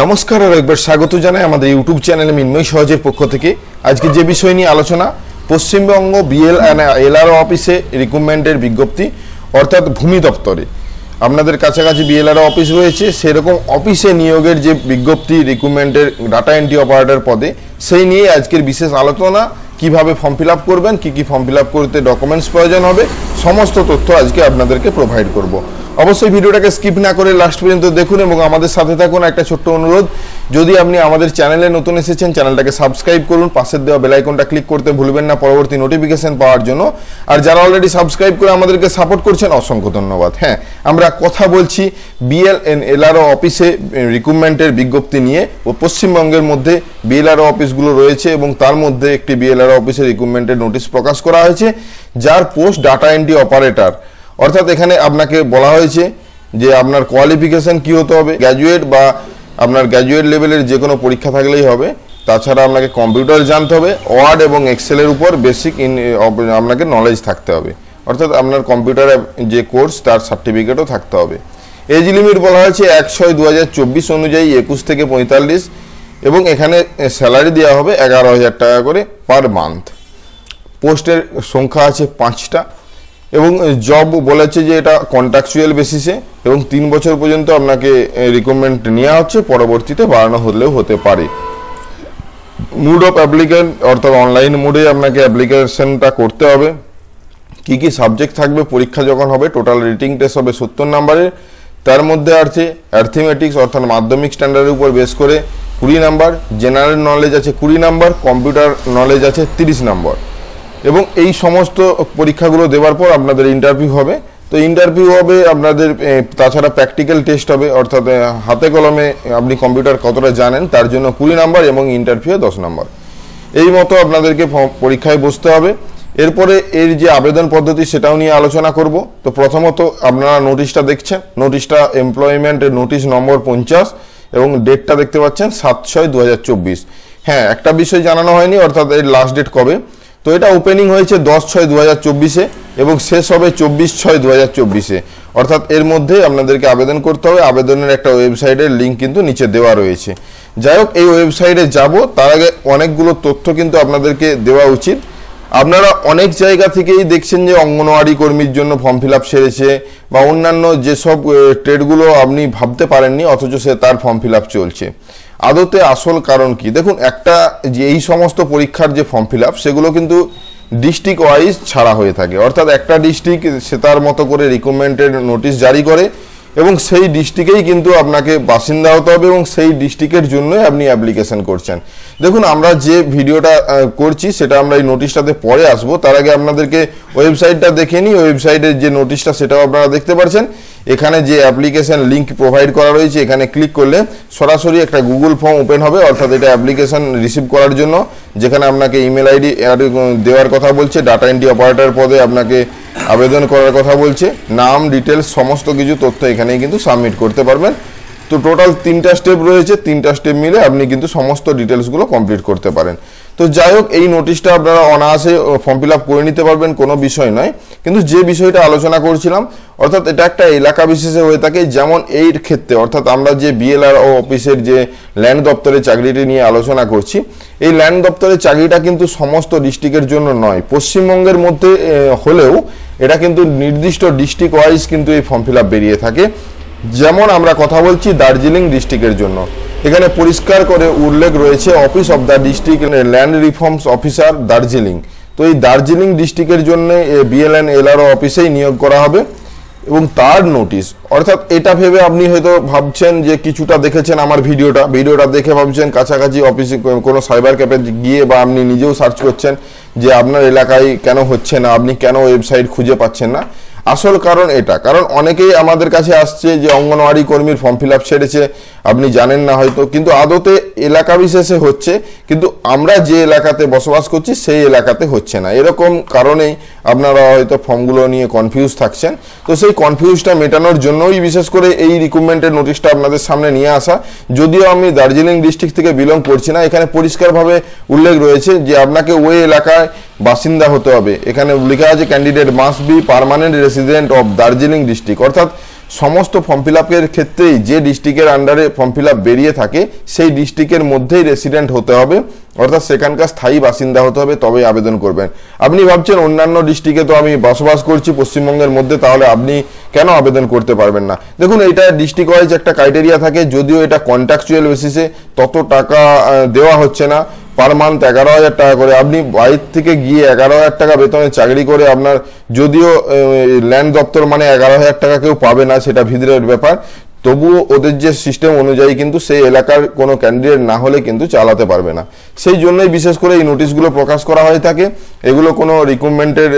নমস্কার আর একবার স্বাগত জানাই আমাদের ইউটিউব চ্যানেলে মিন্ময় সহজের পক্ষ থেকে আজকে যে বিষয় নিয়ে আলোচনা পশ্চিমবঙ্গ বিএল এলআরও অফিসে রিক্রুটমেন্টের বিজ্ঞপ্তি অর্থাৎ ভূমি দপ্তরে আপনাদের কাছাকাছি বিএলআরও অফিস রয়েছে সেরকম অফিসে নিয়োগের যে বিজ্ঞপ্তি রিক্রুটমেন্টের ডাটা এন্ট্রি অপারেটর পদে সেই নিয়ে আজকের বিশেষ আলোচনা কিভাবে ফর্ম ফিল করবেন কি কি ফর্ম ফিল করতে ডকুমেন্টস প্রয়োজন হবে সমস্ত তথ্য আজকে আপনাদেরকে প্রোভাইড করব অবশ্যই ভিডিওটাকে স্কিপ না করে লাস্ট পর্যন্ত দেখুন এবং আমাদের সাথে থাকুন একটা ছোট্ট অনুরোধ যদি আপনি আমাদের চ্যানেলে নতুন এসেছেন চ্যানেলটাকে সাবস্ক্রাইব করুন পাশের দেওয়া বেলাইকনটা ক্লিক করতে ভুলবেন না পরবর্তী নোটিফিকেশন পাওয়ার জন্য আর যারা অলরেডি সাবস্ক্রাইব করে আমাদেরকে সাপোর্ট করছেন অসংখ্য ধন্যবাদ হ্যাঁ আমরা কথা বলছি বিএলএন এলআরও অফিসে রিক্রুটমেন্টের বিজ্ঞপ্তি নিয়ে ও পশ্চিমবঙ্গের মধ্যে বিএলআরও অফিসগুলো রয়েছে এবং তার মধ্যে একটি বিএলআরও অফিসে রিক্রুটমেন্টের নোটিশ প্রকাশ করা হয়েছে যার পোস্ট ডাটা এন্ট্রি অপারেটর অর্থাৎ এখানে আপনাকে বলা হয়েছে যে আপনার কোয়ালিফিকেশান কী হতে হবে গ্র্যাজুয়েট বা আপনার গ্র্যাজুয়েট লেভেলের যে কোনো পরীক্ষা থাকলেই হবে তাছাড়া আপনাকে কম্পিউটার জানতে হবে ওয়ার্ড এবং এক্সেলের উপর বেসিক ইন আপনাকে নলেজ থাকতে হবে অর্থাৎ আপনার কম্পিউটার যে কোর্স তার সার্টিফিকেটও থাকতে হবে এজ লিমিট বলা হয়েছে এক ছয় দু হাজার চব্বিশ অনুযায়ী একুশ থেকে পঁয়তাল্লিশ এবং এখানে স্যালারি দেওয়া হবে এগারো হাজার টাকা করে পার মান্থ পোস্টের সংখ্যা আছে পাঁচটা এবং জব বলেছে যে এটা কন্ট্রাকচুয়াল বেসিসে এবং তিন বছর পর্যন্ত আপনাকে রিকমেন্ড নেওয়া হচ্ছে পরবর্তীতে বাড়ানো হলেও হতে পারে মুড অফ অ্যাপ্লিকেন্ট অর্থাৎ অনলাইন মোডে আপনাকে অ্যাপ্লিকেশনটা করতে হবে কি কি সাবজেক্ট থাকবে পরীক্ষা যখন হবে টোটাল রিটিং টেস্ট হবে সত্তর নাম্বারের তার মধ্যে আছে অ্যার্থমেটিক্স অর্থাৎ মাধ্যমিক স্ট্যান্ডার্ডের উপর বেস করে কুড়ি নাম্বার জেনারেল নলেজ আছে কুড়ি নাম্বার কম্পিউটার নলেজ আছে তিরিশ নাম্বার এবং এই সমস্ত পরীক্ষাগুলো দেওয়ার পর আপনাদের ইন্টারভিউ হবে তো ইন্টারভিউ হবে আপনাদের তাছাড়া প্র্যাকটিক্যাল টেস্ট হবে অর্থাৎ হাতে কলমে আপনি কম্পিউটার কতটা জানেন তার জন্য কুড়ি নাম্বার এবং ইন্টারভিউ দশ নাম্বার এই মতো আপনাদেরকে পরীক্ষায় বসতে হবে এরপরে এর যে আবেদন পদ্ধতি সেটাও নিয়ে আলোচনা করব তো প্রথমত আপনারা নোটিশটা দেখছেন নোটিশটা এমপ্লয়মেন্টের নোটিশ নম্বর পঞ্চাশ এবং ডেটটা দেখতে পাচ্ছেন সাত ছয় দু হ্যাঁ একটা বিষয় জানানো হয়নি অর্থাৎ এর লাস্ট ডেট কবে তো এটা ওপেনিং হয়েছে দশ ছয় দু হাজার চব্বিশে এবং শেষ হবে চব্বিশ ছয় দু হাজার চব্বিশে অর্থাৎ এর মধ্যে আপনাদেরকে আবেদন করতে হবে আবেদনের একটা ওয়েবসাইটের লিঙ্ক কিন্তু নিচে দেওয়া রয়েছে যাই হোক এই ওয়েবসাইটে যাব তার আগে অনেকগুলো তথ্য কিন্তু আপনাদেরকে দেওয়া উচিত আপনারা অনেক জায়গা থেকেই দেখছেন যে অঙ্গনওয়াড়ি কর্মীর জন্য ফর্ম ফিল আপ সেরেছে বা অন্যান্য যেসব ট্রেডগুলো আপনি ভাবতে পারেননি অথচ সে তার ফর্ম ফিল আপ চলছে আদতে আসল কারণ কি দেখুন একটা যে এই সমস্ত পরীক্ষার যে ফর্ম ফিল আপ সেগুলো কিন্তু ডিস্ট্রিক্ট ওয়াইজ ছাড়া হয়ে থাকে অর্থাৎ একটা ডিস্ট্রিক্ট সে তার মতো করে রিকমেন্ডেড নোটিশ জারি করে এবং সেই ডিস্ট্রিক্টেই কিন্তু আপনাকে বাসিন্দা হতে হবে এবং সেই ডিস্ট্রিক্টের জন্যই আপনি অ্যাপ্লিকেশন করছেন দেখুন আমরা যে ভিডিওটা করছি সেটা আমরা এই নোটিশটাতে পরে আসব তার আগে আপনাদেরকে ওয়েবসাইটটা দেখে নিই ওয়েবসাইটের যে নোটিশটা সেটাও আপনারা দেখতে পারছেন এখানে যে অ্যাপ্লিকেশন লিঙ্ক প্রোভাইড করা রয়েছে এখানে ক্লিক করলে সরাসরি একটা গুগল ফর্ম ওপেন হবে অর্থাৎ এটা অ্যাপ্লিকেশন রিসিভ করার জন্য যেখানে আপনাকে ইমেল আইডি দেওয়ার কথা বলছে ডাটা এন্ট্রি অপারেটর পদে আপনাকে আবেদন করার কথা বলছে নাম ডিটেলস সমস্ত কিছু তথ্য এখানেই কিন্তু সাবমিট করতে পারবেন তো টোটাল তিনটা স্টেপ রয়েছে তিনটা স্টেপ মিলে আপনি কিন্তু সমস্ত ডিটেলসগুলো কমপ্লিট করতে পারেন তো যাই হোক এই নোটিশটা আপনারা অনায়াসে ফর্ম ফিল করে নিতে পারবেন কোনো বিষয় নয় কিন্তু যে বিষয়টা আলোচনা করছিলাম অর্থাৎ এটা একটা এলাকা বিশেষে হয়ে থাকে যেমন এই ক্ষেত্রে অর্থাৎ আমরা যে বিএলআর ও অফিসের যে ল্যান্ড দপ্তরের চাকরিটি নিয়ে আলোচনা করছি এই ল্যান্ড দপ্তরের চাকরিটা কিন্তু সমস্ত ডিস্ট্রিক্টের জন্য নয় পশ্চিমবঙ্গের মধ্যে হলেও এটা কিন্তু নির্দিষ্ট ডিস্ট্রিক্ট ওয়াইজ কিন্তু এই ফর্ম ফিল বেরিয়ে থাকে যেমন আমরা কথা বলছি দার্জিলিং ডিস্ট্রিক্টের জন্য এখানে পরিষ্কার করে উল্লেখ রয়েছে office of the district land reforms officer Darjeeling তো এই দার্জিলিং ডিস্ট্রিক্টের জন্য বিএলএন এলআরও অফিসেই নিয়োগ করা হবে এবং তার নোটিশ অর্থাৎ এটা ভেবে আপনি হয়তো ভাবছেন যে কিছুটা দেখেছেন আমার ভিডিওটা ভিডিওটা দেখে ভাবছেন কাছাকাছি অফিসে কোনো সাইবার ক্যাফে গিয়ে বা আপনি নিজেও সার্চ করছেন যে আপনার এলাকায় কেন হচ্ছে না আপনি কেন ওয়েবসাইট খুঁজে পাচ্ছেন না আসল কারণ এটা কারণ অনেকেই আমাদের কাছে আসছে যে অঙ্গনওয়াড়ি কর্মীর ফর্ম ফিল আপ ছেড়েছে আপনি জানেন না হয়তো কিন্তু আদতে এলাকা বিশেষে হচ্ছে কিন্তু আমরা যে এলাকাতে বসবাস করছি সেই এলাকাতে হচ্ছে না এরকম কারণেই আপনারা হয়তো ফর্মগুলো নিয়ে কনফিউজ থাকছেন তো সেই কনফিউজটা মেটানোর জন্যই বিশেষ করে এই রিক্রুটমেন্টের নোটিশটা আপনাদের সামনে নিয়ে আসা যদিও আমি দার্জিলিং ডিস্ট্রিক্ট থেকে বিলং করছি না এখানে পরিষ্কারভাবে উল্লেখ রয়েছে যে আপনাকে ওই এলাকায় বাসিন্দা হতে হবে এখানে লেখা আছে candidate must be permanent resident of Darjeeling district অর্থাৎ সমস্ত ফর্ম ফিল আপের ক্ষেত্রেই যে ডিস্ট্রিক্টের আন্ডারে ফর্ম ফিল আপ বেরিয়ে থাকে সেই ডিস্ট্রিক্টের মধ্যেই রেসিডেন্ট হতে হবে অর্থাৎ সেখানকার স্থায়ী বাসিন্দা হতে হবে তবেই আবেদন করবেন আপনি ভাবছেন অন্যান্য ডিস্ট্রিক্টে তো আমি বসবাস করছি পশ্চিমবঙ্গের মধ্যে তাহলে আপনি কেন আবেদন করতে পারবেন না দেখুন এটা ডিস্ট্রিক্ট ওয়াইজ একটা ক্রাইটেরিয়া থাকে যদিও এটা কন্ট্রাকচুয়াল বেসিসে তত টাকা দেওয়া হচ্ছে না পার মান্থ এগারো হাজার টাকা করে আপনি বাইর থেকে গিয়ে এগারো হাজার টাকা বেতনে চাকরি করে আপনার যদিও ল্যান্ড দপ্তর মানে এগারো হাজার টাকা কেউ পাবে না সেটা ভিতরের ব্যাপার তবুও ওদের যে সিস্টেম অনুযায়ী কিন্তু সেই এলাকার কোনো ক্যান্ডিডেট না হলে কিন্তু চালাতে পারবে না সেই জন্যই বিশেষ করে এই নোটিশগুলো প্রকাশ করা হয়ে থাকে এগুলো কোনো রিক্রুটমেন্টের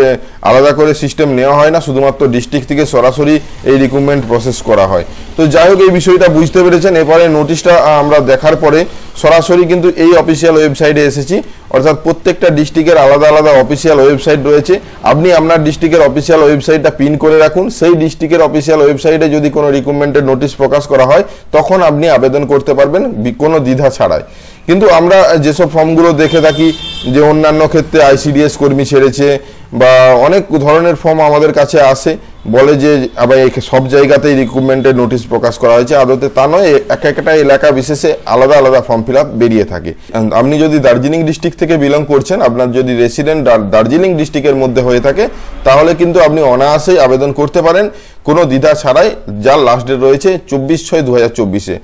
আলাদা করে সিস্টেম নেওয়া হয় না শুধুমাত্র ডিস্ট্রিক্ট থেকে সরাসরি এই রিক্রুটমেন্ট প্রসেস করা হয় তো যাই হোক এই বিষয়টা বুঝতে পেরেছেন এরপরে নোটিশটা আমরা দেখার পরে সরাসরি কিন্তু এই অফিসিয়াল ওয়েবসাইটে এসেছি অর্থাৎ প্রত্যেকটা ডিস্ট্রিক্টের আলাদা আলাদা অফিসিয়াল ওয়েবসাইট রয়েছে আপনি আপনার ডিস্ট্রিক্টের অফিসিয়াল ওয়েবসাইটটা পিন করে রাখুন সেই ডিস্ট্রিক্টের অফিসিয়াল ওয়েবসাইটে যদি কোনো রিক্রুটমেন্টের নোটিশ প্রকাশ করা হয় তখন আপনি আবেদন করতে পারবেন কোনো দ্বিধা ছাড়াই কিন্তু আমরা যেসব ফর্মগুলো দেখে থাকি যে অন্যান্য ক্ষেত্রে আইসিডিএস কর্মী ছেড়েছে বা অনেক ধরনের ফর্ম আমাদের কাছে আসে বলে যে আবার সব জায়গাতেই রিক্রুটমেন্টের নোটিশ প্রকাশ করা হয়েছে আদতে তা নয় এক একটা এলাকা বিশেষে আলাদা আলাদা ফর্ম ফিল আপ বেরিয়ে থাকে আপনি যদি দার্জিলিং ডিস্ট্রিক্ট থেকে বিলং করছেন আপনার যদি রেসিডেন্ট দার্জিলিং ডিস্ট্রিক্টের মধ্যে হয়ে থাকে তাহলে কিন্তু আপনি অনায়াসেই আবেদন করতে পারেন কোনো দ্বিধা ছাড়াই যার লাস্ট ডেট রয়েছে চব্বিশ ছয় দু হাজার চব্বিশে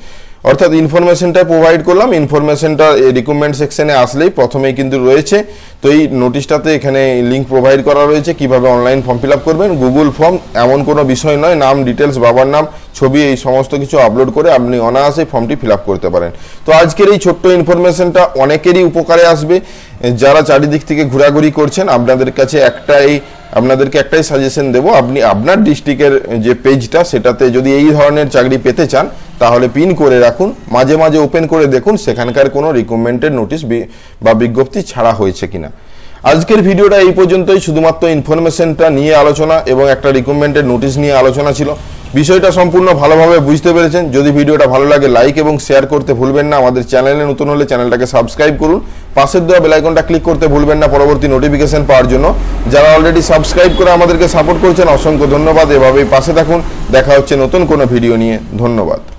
অর্থাৎ ইনফরমেশনটা প্রোভাইড করলাম ইনফরমেশনটা রিকুইপমেন্ট সেকশনে আসলেই প্রথমেই কিন্তু রয়েছে তো এই নোটিশটাতে এখানে লিঙ্ক প্রোভাইড করা রয়েছে কিভাবে অনলাইন ফর্ম ফিল করবেন গুগল ফর্ম এমন কোনো বিষয় নয় নাম ডিটেলস বাবার নাম ছবি এই সমস্ত কিছু আপলোড করে আপনি অনায়াসে ফর্মটি ফিল করতে পারেন তো আজকের এই ছোট্ট ইনফরমেশনটা অনেকেরই উপকারে আসবে যারা চারিদিক থেকে ঘোরাঘুরি করছেন আপনাদের কাছে একটাই আপনাদেরকে একটাই সাজেশন দেবো আপনি আপনার ডিস্ট্রিক্টের যে পেজটা সেটাতে যদি এই ধরনের চাকরি পেতে চান তাহলে পিন করে রাখুন মাঝে মাঝে ওপেন করে দেখুন সেখানকার কোনো রিকমেন্ডেড নোটিশ বা বিজ্ঞপ্তি ছাড়া হয়েছে কিনা আজকের ভিডিওটা এই পর্যন্তই শুধুমাত্র ইনফরমেশনটা নিয়ে আলোচনা এবং একটা রিকমেন্ডেড নোটিশ নিয়ে আলোচনা ছিল বিষয়টা সম্পূর্ণ ভালোভাবে বুঝতে পেরেছেন যদি ভিডিওটা ভালো লাগে লাইক এবং শেয়ার করতে ভুলবেন না আমাদের চ্যানেলে নতুন হলে চ্যানেলটাকে সাবস্ক্রাইব করুন পাশের দেওয়া বেলাইকনটা ক্লিক করতে ভুলবেন না পরবর্তী নোটিফিকেশন পাওয়ার জন্য যারা অলরেডি সাবস্ক্রাইব করে আমাদেরকে সাপোর্ট করছেন অসংখ্য ধন্যবাদ এভাবেই পাশে থাকুন দেখা হচ্ছে নতুন কোনো ভিডিও নিয়ে ধন্যবাদ